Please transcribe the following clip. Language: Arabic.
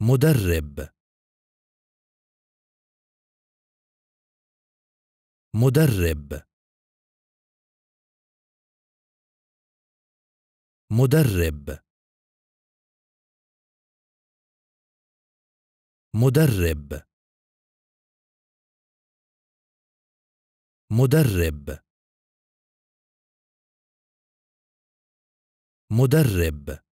مدرب مدرب مدرب مدرب مدرب مدرب